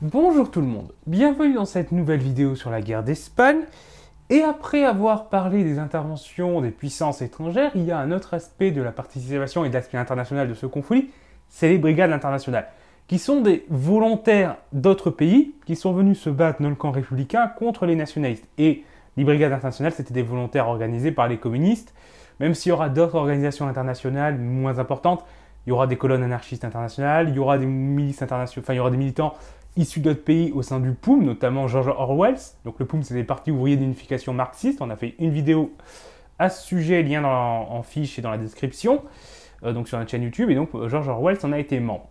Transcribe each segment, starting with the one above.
Bonjour tout le monde, bienvenue dans cette nouvelle vidéo sur la guerre d'Espagne. Et après avoir parlé des interventions des puissances étrangères, il y a un autre aspect de la participation et de l'aspect international de ce conflit, c'est les brigades internationales, qui sont des volontaires d'autres pays qui sont venus se battre dans le camp républicain contre les nationalistes. Et les brigades internationales, c'était des volontaires organisés par les communistes, même s'il y aura d'autres organisations internationales moins importantes, il y aura des colonnes anarchistes internationales, il y aura des milices internationales, enfin il y aura des militants issus d'autres pays au sein du POUM, notamment George Orwell. Donc le POUM, c'est des partis ouvriers d'unification marxiste. On a fait une vidéo à ce sujet, lien en fiche et dans la description, euh, donc sur notre chaîne YouTube. Et donc euh, George Orwell en a été membre.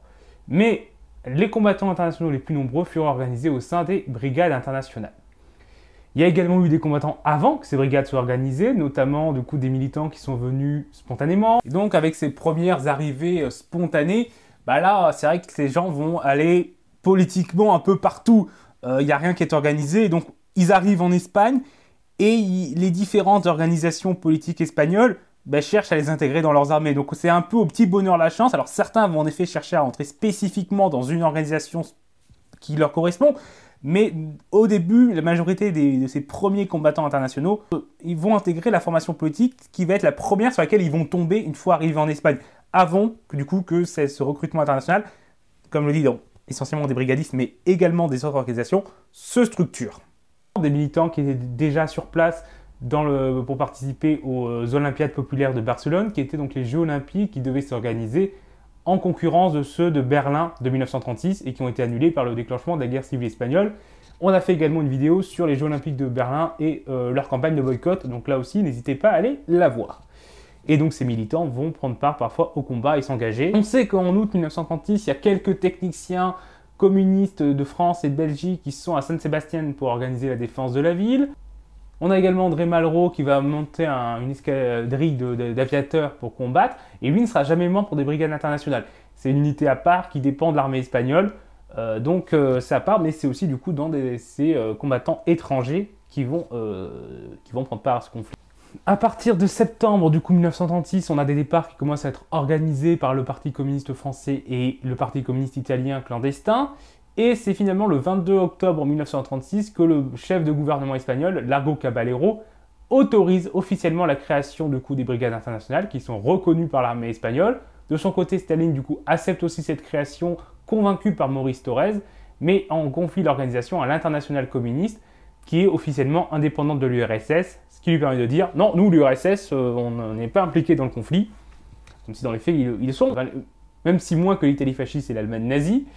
Mais les combattants internationaux les plus nombreux furent organisés au sein des brigades internationales. Il y a également eu des combattants avant que ces brigades soient organisées, notamment du coup des militants qui sont venus spontanément. donc avec ces premières arrivées euh, spontanées, bah là c'est vrai que ces gens vont aller politiquement un peu partout, il euh, n'y a rien qui est organisé. donc, ils arrivent en Espagne et les différentes organisations politiques espagnoles ben, cherchent à les intégrer dans leurs armées. Donc, c'est un peu au petit bonheur la chance. Alors, certains vont en effet chercher à entrer spécifiquement dans une organisation qui leur correspond. Mais au début, la majorité de ces premiers combattants internationaux, euh, ils vont intégrer la formation politique qui va être la première sur laquelle ils vont tomber une fois arrivés en Espagne, avant que du coup que ce recrutement international comme le dit donc essentiellement des brigadistes, mais également des autres organisations, se structurent. Des militants qui étaient déjà sur place pour participer aux euh, Olympiades populaires de Barcelone, qui étaient donc les Jeux olympiques qui devaient s'organiser en concurrence de ceux de Berlin de 1936 et qui ont été annulés par le déclenchement de la guerre civile espagnole. On a fait également une vidéo sur les Jeux olympiques de Berlin et euh, leur campagne de boycott, donc là aussi n'hésitez pas à aller la voir. Et donc ces militants vont prendre part parfois au combat et s'engager. On sait qu'en août 1936, il y a quelques techniciens communistes de France et de Belgique qui sont à Saint-Sébastien pour organiser la défense de la ville. On a également André Malraux qui va monter une escadrille d'aviateurs pour combattre, et lui ne sera jamais membre pour des brigades internationales. C'est une unité à part qui dépend de l'armée espagnole, euh, donc ça euh, c'est à part, mais c'est aussi du coup dans ces euh, combattants étrangers qui vont, qui vont prendre part à ce conflit. À partir de septembre du coup 1936, on a des départs qui commencent à être organisés par le Parti communiste français et le Parti communiste italien clandestin. Et c'est finalement le 22 octobre 1936 que le chef de gouvernement espagnol, Largo Caballero, autorise officiellement la création du coup des brigades internationales qui sont reconnues par l'armée espagnole. De son côté, Staline du coup accepte aussi cette création, convaincu par Maurice Torres, mais en confie l'organisation à l'international communiste qui est officiellement indépendante de l'URSS, ce qui lui permet de dire non, nous, l'URSS, euh, on n'est pas impliqué dans le conflit, même si dans les faits, ils, sont, même si moins que l'Italie fasciste et l'Allemagne nazie,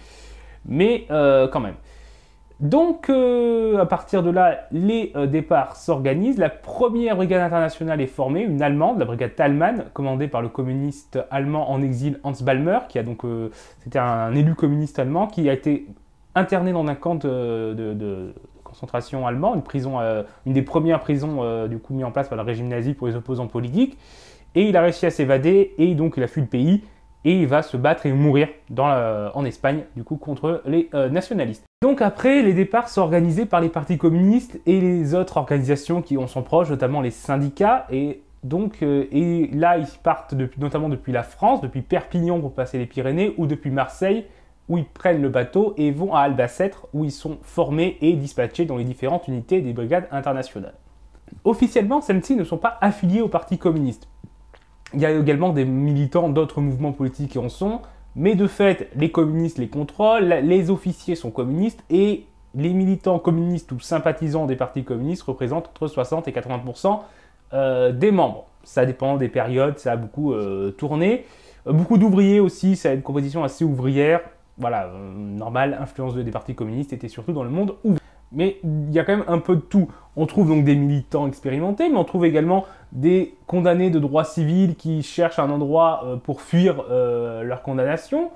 mais euh, quand même. Donc, euh, à partir de là, les départs s'organisent. La première brigade internationale est formée, une allemande, la brigade Talman, commandée par le communiste allemand en exil Hans Balmer, qui a donc, c'était un, élu communiste allemand qui a été interné dans un camp de, concentration allemande, une, prison, euh, une des premières prisons euh, du coup mises en place par le régime nazi pour les opposants politiques. Et il a réussi à s'évader et donc il a fui le pays et il va se battre et mourir en Espagne du coup contre les euh, nationalistes. Donc après, les départs sont organisés par les partis communistes et les autres organisations qui ont son proche, notamment les syndicats et donc, et là, ils partent notamment depuis la France, depuis Perpignan pour passer les Pyrénées ou depuis Marseille où ils prennent le bateau et vont à Albacetre, où ils sont formés et dispatchés dans les différentes unités des brigades internationales. Officiellement, celles-ci ne sont pas affiliées au Parti communiste. Il y a également des militants d'autres mouvements politiques qui en sont, mais de fait, les communistes les contrôlent, les officiers sont communistes et les militants communistes ou sympathisants des partis communistes représentent entre 60 et 80 euh, des membres. Ça dépend des périodes, ça a beaucoup euh, tourné. Euh, beaucoup d'ouvriers aussi, ça a une composition assez ouvrière voilà, euh, normal, influence des partis communistes était surtout dans le monde ouvert. Mais il y a quand même un peu de tout. On trouve donc des militants expérimentés, mais on trouve également des condamnés de droit civil qui cherchent un endroit euh, pour fuir euh, leur condamnation.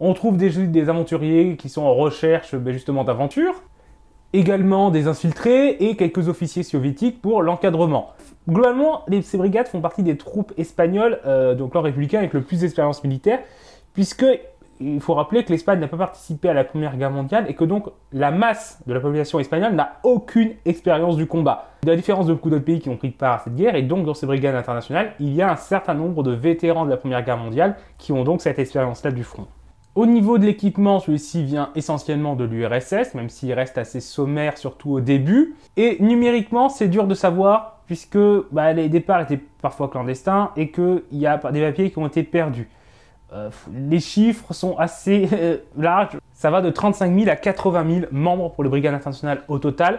On trouve des, des aventuriers qui sont en recherche ben, justement d'aventure. Également des infiltrés et quelques officiers soviétiques pour l'encadrement. Globalement, les, ces brigades font partie des troupes espagnoles, donc l'ordre républicain avec le plus d'expérience militaire, puisque il faut rappeler que l'Espagne n'a pas participé à la Première Guerre mondiale et que donc la masse de la population espagnole n'a aucune expérience du combat. De la différence de beaucoup d'autres pays qui ont pris part à cette guerre, et donc dans ces brigades internationales, il y a un certain nombre de vétérans de la Première Guerre mondiale qui ont donc cette expérience-là du front. Au niveau de l'équipement, celui-ci vient essentiellement de l'URSS, même s'il reste assez sommaire, surtout au début. Et numériquement, c'est dur de savoir, puisque bah, les départs étaient parfois clandestins et qu'il y a des papiers qui ont été perdus. Euh, les chiffres sont assez euh, larges. Ça va de 35 000 à 80 000 membres pour le Brigade internationale au total.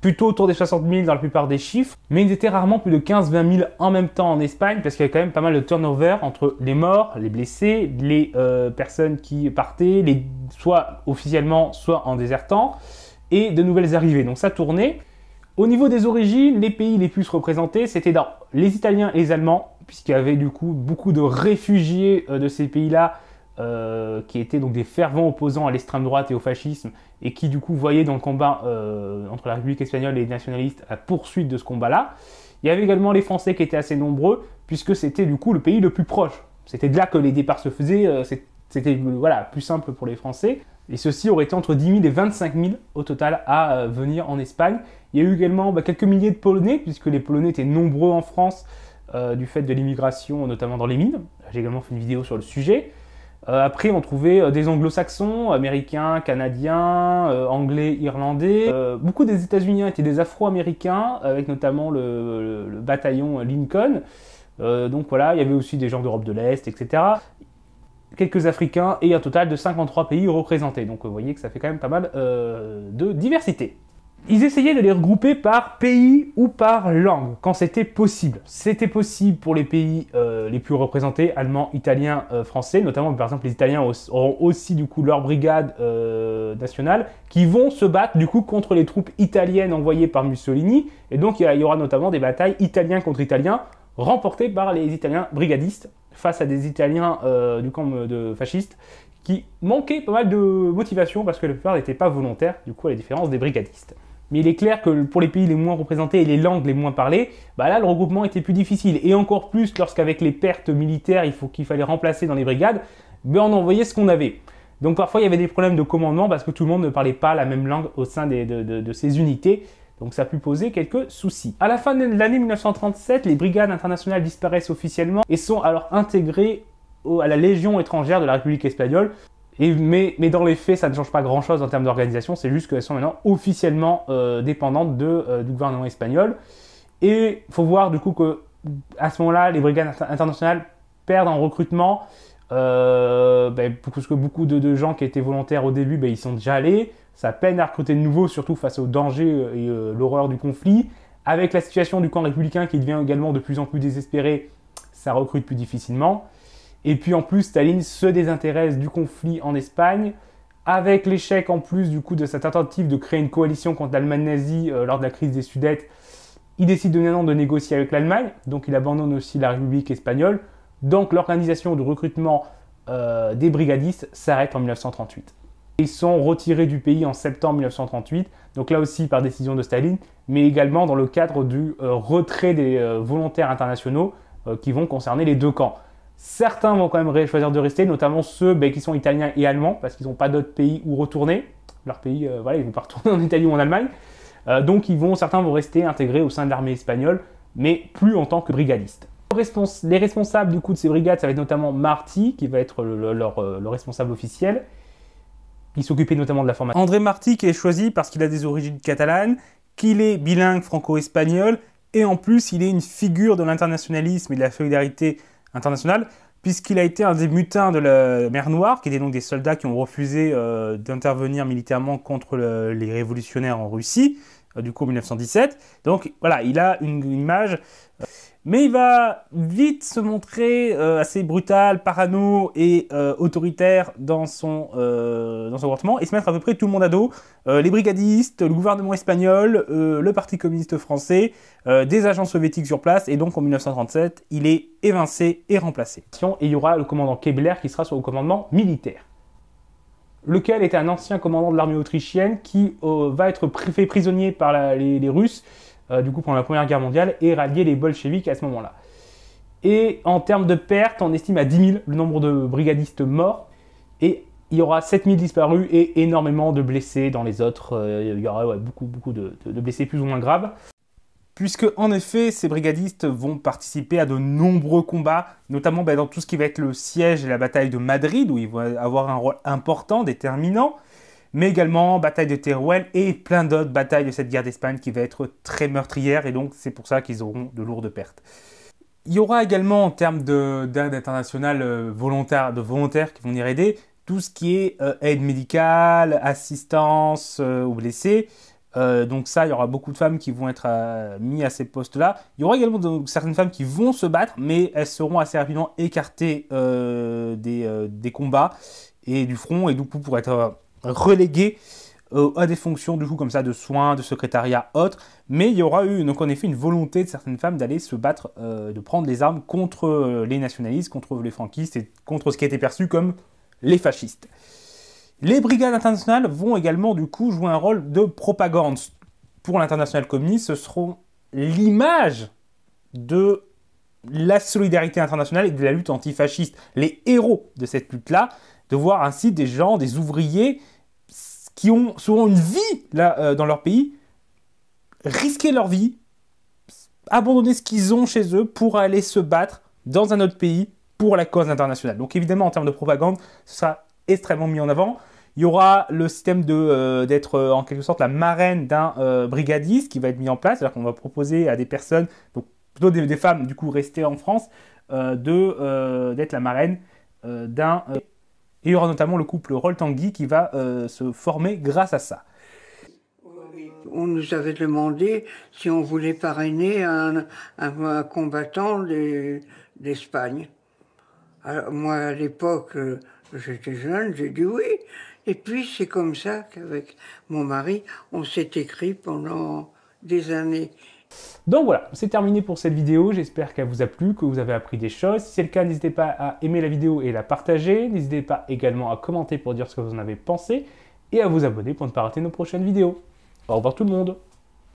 Plutôt autour des 60 000 dans la plupart des chiffres. Mais ils étaient rarement plus de 15-20 000 en même temps en Espagne parce qu'il y a quand même pas mal de turnover entre les morts, les blessés, les euh, personnes qui partaient, soit officiellement, soit en désertant, et de nouvelles arrivées. Donc ça tournait. Au niveau des origines, les pays les plus représentés, c'était dans les Italiens et les Allemands, puisqu'il y avait du coup beaucoup de réfugiés euh, de ces pays-là euh, qui étaient donc des fervents opposants à l'extrême droite et au fascisme, et qui du coup voyaient dans le combat euh, entre la République espagnole et les nationalistes la poursuite de ce combat-là. Il y avait également les Français qui étaient assez nombreux, puisque c'était du coup le pays le plus proche. C'était de là que les départs se faisaient, c'était voilà, plus simple pour les Français. Et ceux-ci auraient été entre 10 000 et 25 000 au total à venir en Espagne. Il y a eu également bah, quelques milliers de Polonais, puisque les Polonais étaient nombreux en France, euh, du fait de l'immigration, notamment dans les mines. J'ai également fait une vidéo sur le sujet. Euh, après, on trouvait euh, des anglo-saxons, américains, canadiens, anglais, irlandais. beaucoup des États-Unis étaient des afro-américains, avec notamment le, bataillon Lincoln. donc voilà, il y avait aussi des gens d'Europe de l'Est, etc. Quelques Africains et un total de 53 pays représentés. Donc vous voyez que ça fait quand même pas mal de diversité. Ils essayaient de les regrouper par pays ou par langue, quand c'était possible. C'était possible pour les pays euh, les plus représentés, allemands, italiens, euh, français, notamment par exemple les Italiens auront aussi du coup leur brigade euh, nationale, qui vont se battre du coup contre les troupes italiennes envoyées par Mussolini, et donc il y, aura notamment des batailles italiens contre italiens, remportées par les Italiens brigadistes, face à des Italiens du camp de fascistes, qui manquaient pas mal de motivation, parce que la plupart n'étaient pas volontaires, du coup à la différence des brigadistes mais il est clair que pour les pays les moins représentés et les langues les moins parlées, bah là le regroupement était plus difficile. Et encore plus lorsqu'avec les pertes militaires il qu'il fallait remplacer dans les brigades, ben, on envoyait ce qu'on avait. Donc parfois il y avait des problèmes de commandement parce que tout le monde ne parlait pas la même langue au sein de, de, ces unités. Donc ça a pu poser quelques soucis. À la fin de l'année 1937, les brigades internationales disparaissent officiellement et sont alors intégrées à la Légion étrangère de la République espagnole mais, dans les faits, ça ne change pas grand-chose en termes d'organisation, c'est juste qu'elles sont maintenant officiellement euh, dépendantes euh, du gouvernement espagnol. Et il faut voir du coup que à ce moment-là, les brigades internationales perdent en recrutement, euh, ben, parce que beaucoup de, gens qui étaient volontaires au début, ben, ils sont déjà allés, ça peine à recruter de nouveau, surtout face au danger et l'horreur du conflit. Avec la situation du camp républicain qui devient également de plus en plus désespérée, ça recrute plus difficilement. Et puis en plus, Staline se désintéresse du conflit en Espagne, avec l'échec en plus du coup de sa tentative de créer une coalition contre l'Allemagne nazie euh, lors de la crise des Sudètes. Il décide de de négocier avec l'Allemagne, donc il abandonne aussi la République espagnole. Donc l'organisation de recrutement euh, des brigadistes s'arrête en 1938. Ils sont retirés du pays en septembre 1938, donc là aussi par décision de Staline, mais également dans le cadre du euh, retrait des volontaires internationaux qui vont concerner les deux camps. Certains vont quand même choisir de rester, notamment ceux ben, qui sont italiens et allemands, parce qu'ils n'ont pas d'autres pays où retourner. Leur pays, euh, voilà, ils vont pas retourner en Italie ou en Allemagne. Euh, donc ils vont, certains vont rester intégrés au sein de l'armée espagnole, mais plus en tant que brigadistes. Les responsables du coup de ces brigades, ça va être notamment Marty, qui va être le, leur, euh, responsable officiel, Il s'occupait notamment de la formation. André Marty, qui est choisi parce qu'il a des origines catalanes, qu'il est bilingue franco-espagnol, et en plus il est une figure de l'internationalisme et de la solidarité International puisqu'il a été un des mutins de la mer Noire, qui étaient donc des soldats qui ont refusé euh, d'intervenir militairement contre les révolutionnaires en Russie, euh, du coup en 1917. Donc voilà, il a une image euh, mais il va vite se montrer euh, assez brutal, parano et euh, autoritaire dans son, euh, dans son comportement et se mettre à peu près tout le monde à dos. les brigadistes, le gouvernement espagnol, le parti communiste français, des agents soviétiques sur place et donc en 1937 il est évincé et remplacé. Et il y aura le commandant Kebler qui sera sur le commandement militaire lequel est un ancien commandant de l'armée autrichienne qui va être fait prisonnier par les, Russes euh, du coup pendant la Première Guerre mondiale et rallier les bolcheviks à ce moment-là. Et en termes de pertes, on estime à 10 000 le nombre de brigadistes morts et il y aura 7 000 disparus et énormément de blessés dans les autres. Euh, il y aura beaucoup, beaucoup de, blessés plus ou moins graves puisque en effet ces brigadistes vont participer à de nombreux combats, notamment bah, dans tout ce qui va être le siège et la bataille de Madrid, où ils vont avoir un rôle important, déterminant, mais également bataille de Teruel et plein d'autres batailles de cette guerre d'Espagne qui va être très meurtrière et donc c'est pour ça qu'ils auront de lourdes pertes. Il y aura également en termes d'aide internationale euh, volontaire, de volontaires qui vont y aider, tout ce qui est euh, aide médicale, assistance euh, aux blessés. donc ça, il y aura beaucoup de femmes qui vont être mises à ces postes-là. Il y aura également certaines femmes qui vont se battre, mais elles seront assez rapidement écartées des, des, combats et du front, et du coup pour être relégué euh, à des fonctions du coup comme ça de soins, de secrétariat, autres. Mais il y aura eu donc en effet une volonté de certaines femmes d'aller se battre, euh, de prendre les armes contre euh, les nationalistes, contre les franquistes et contre ce qui a été perçu comme les fascistes. Les brigades internationales vont également du coup jouer un rôle de propagande pour l'international communiste. Ce seront l'image de la solidarité internationale et de la lutte antifasciste, les héros de cette lutte-là, de voir ainsi des gens, des ouvriers qui ont souvent une vie là, euh, dans leur pays, risquer leur vie, abandonner ce qu'ils ont chez eux pour aller se battre dans un autre pays pour la cause internationale. Donc évidemment, en termes de propagande, ce sera extrêmement mis en avant. Il y aura le système de, euh, d'être euh, en quelque sorte la marraine d'un brigadiste qui va être mis en place, c'est-à-dire qu'on va proposer à des personnes, donc plutôt des, des femmes du coup restées en France, de, d'être la marraine d'un il y aura notamment le couple Roll-Tanguy qui va euh, se former grâce à ça. On nous avait demandé si on voulait parrainer un, combattant d'Espagne. moi, à l'époque, euh, j'étais jeune, j'ai dit oui. Et puis, c'est comme ça qu'avec mon mari, on s'est écrit pendant des années. Donc voilà, c'est terminé pour cette vidéo. J'espère qu'elle vous a plu, que vous avez appris des choses. Si c'est le cas, n'hésitez pas à aimer la vidéo et la partager. N'hésitez pas également à commenter pour dire ce que vous en avez pensé et à vous abonner pour ne pas rater nos prochaines vidéos. Au revoir tout le monde